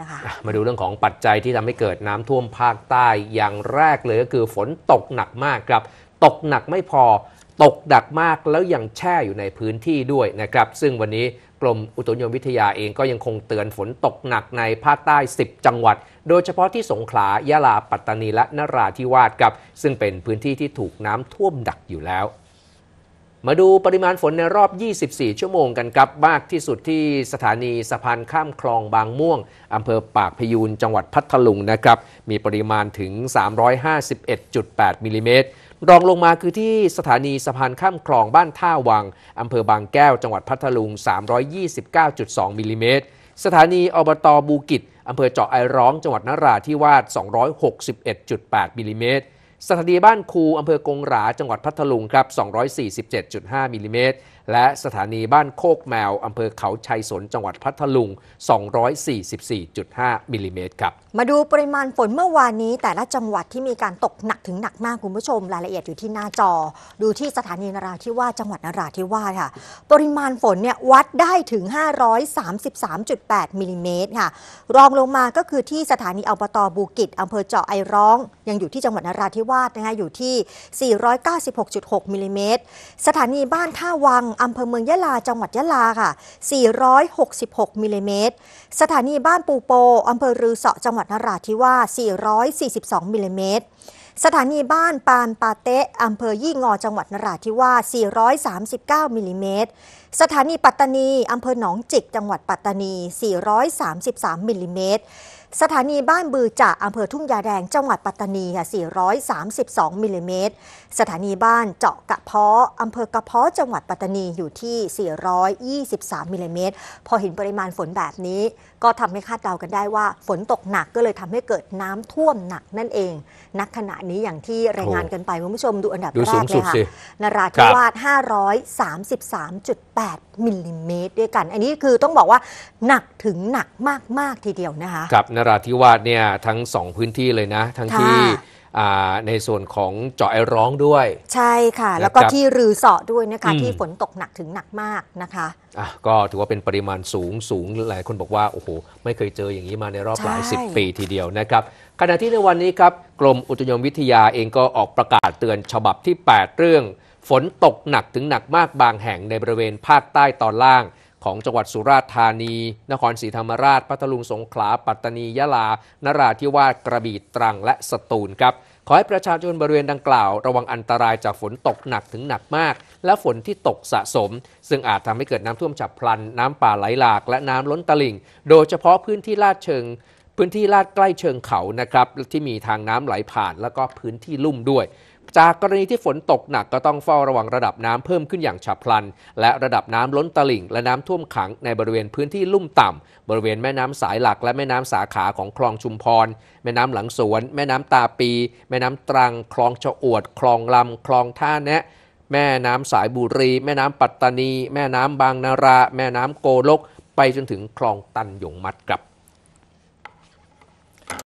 นะคะมาดูเรื่องของปัจจัยที่ทำให้เกิดน้ำท่วมภาคใต้อย่างแรกเลยก็คือฝนตกหนักมากครับ ตกหนักไม่พอ ตกหนักมากแล้วยังแช่อยู่ในพื้นที่ด้วยนะครับ ซึ่งวันนี้กรมอุตุนิยมวิทยาเองก็ยังคงเตือนฝนตกหนักในภาคใต้ 10 จังหวัด โดยเฉพาะที่สงขลายะลา ปัตตานีและ นราธิวาสครับซึ่งเป็นพื้นที่ที่ถูกน้ำท่วมดักอยู่แล้วมาดูปริมาณฝนในรอบ 24 ชั่วโมงกันครับมากที่สุดที่สถานีสะพานข้ามคลองบางม่วง อำเภอปากพยูนจังหวัดพัทลุงนะครับ มีปริมาณถึง 351.8 มิลิเมตรรองลงมาคือที่สถานีสะพานข้ามคลองบ้านท่าวัง อำเภอบางแก้วจังหวัดพัทลุง 329.2 มิลิเมตรสถานีอบตบูกิตอำเภอเจาะไอร้อง จังหวัดนราธิวาส 261.8มิลิเมตรสถานีบ้านคูอำเภอกงหรา จังหวัดพัทลุงครับ247.5มิลิเมตรและสถานีบ้านโคกแมว อำเภอเขาชัยสนจังหวัดพัทลุง 244.5มิลิเมตรครับ มาดูปริมาณฝนเมื่อวานนี้แต่ละจังหวัดที่มีการตกหนักถึงหนักมากคุณผู้ชมรายละเอียดอยู่ที่หน้าจอ ดูที่สถานีนราธิวาสจังหวัดนราธิวาสค่ะปริมาณฝนเนี่ยวัดได้ถึง 533.8มิลิเมตรค่ะรองลงมาก็คือที่สถานีอบตบูกิจอำเภอเจาะไอร้อง ยังอยู่ที่จังหวัดนราธิวาสนะคะอยู่ที่ 496.6มิลิเมตรสถานีบ้านท่าวังอำเภอเมืองยะลาจังหวัดยะลาค่ะ 466มิลลิเมตรสถานีบ้านปูโปอำเภอรือเสาะจังหวัดนราธิวาส 442มิลลิเมตรสถานีบ้านปานปาเตะอำเภอยี่งอจังหวัดนราธิวาส 439มิลลิเมตรสถานีปัตตานีอำเภอหนองจิกจังหวัดปัตตานี 433มิลลิเมตรสถานีบ้านบือจาอำเภอทุ่งยาแดงจังหวัดปัตตานีค่ะ432มิลลิเมตรสถานีบ้านเจาะกระเพาะอำเภอกระเพาะจังหวัดปัตตานีอยู่ที่ 423มิลลิเมตรพอเห็นปริมาณฝนแบบนี้ ก็ทำให้คาดเดากันได้ว่าฝนตกหนักก็เลยทำให้เกิดน้ำท่วมหนักนั่นเองนักขณะนี้อย่างที่รายงานกันไปคุณผู้ชมดูอันดับแรกเลยค่ะนราธิวาส533.8มิลลิเมตรด้วยกัน อันนี้คือต้องบอกว่าหนักถึงหนักมากๆทีเดียวนะคะครับนราธิวาสเนี่ยทั้งสองพื้นที่เลยนะ ทั้งที่ในส่วนของเจาะไอร้องด้วย ใช่ค่ะ แล้วก็ที่รือเสาะด้วยนะคะที่ฝนตกหนักถึงหนักมากนะคะะก็ถือว่าเป็นปริมาณสูงสูงหลายคนบอกว่า โอ้โห ไม่เคยเจออย่างนี้มาในรอบหลาย 10 ปีทีเดียวนะครับขณะที่ในวันนี้ครับกรมอุตุนิยมวิทยาเองก็ออกประกาศเตือนฉบับที่ 8 เรื่อง ฝนตกหนักถึงหนักมากบางแห่งในบริเวณภาคใต้ตอนล่างของจังหวัดสุราษฎร์ธานี นครศรีธรรมราช พัทลุงสงขลา ปัตตานี ยะลา นราธิวาส กระบี่ ตรังและสตูลครับ ขอให้ประชาชนบริเวณดังกล่าว ระวังอันตรายจากฝนตกหนักถึงหนักมาก และฝนที่ตกสะสม ซึ่งอาจทำให้เกิดน้ำท่วมฉับพลัน น้ำป่าไหลหลากและน้ำล้นตลิ่ง โดยเฉพาะพื้นที่ลาดเชิง พื้นที่ลาดใกล้เชิงเขา นะครับที่มีทางน้ำไหลผ่านและก็พื้นที่ลุ่มด้วยจากกรณีที่ฝนตกหนักก็ต้องเฝ้าระวังระดับน้ำเพิ่มขึ้นอย่างฉับพลัน และระดับน้ำล้นตลิ่งและน้ำท่วมขังในบริเวณพื้นที่ลุ่มต่ำ บริเวณแม่น้ำสายหลักและแม่น้ำสาขาของคลองชุมพร แม่น้ำหลังสวน แม่น้ำตาปี แม่น้ำตรัง คลองชะอวด คลองลำ คลองท่าแนะ แม่น้ำสายบุรี แม่น้ำปัตตานี แม่น้ำบางนารา แม่น้ำโกลก ไปจนถึงคลองตันยงมัดกับ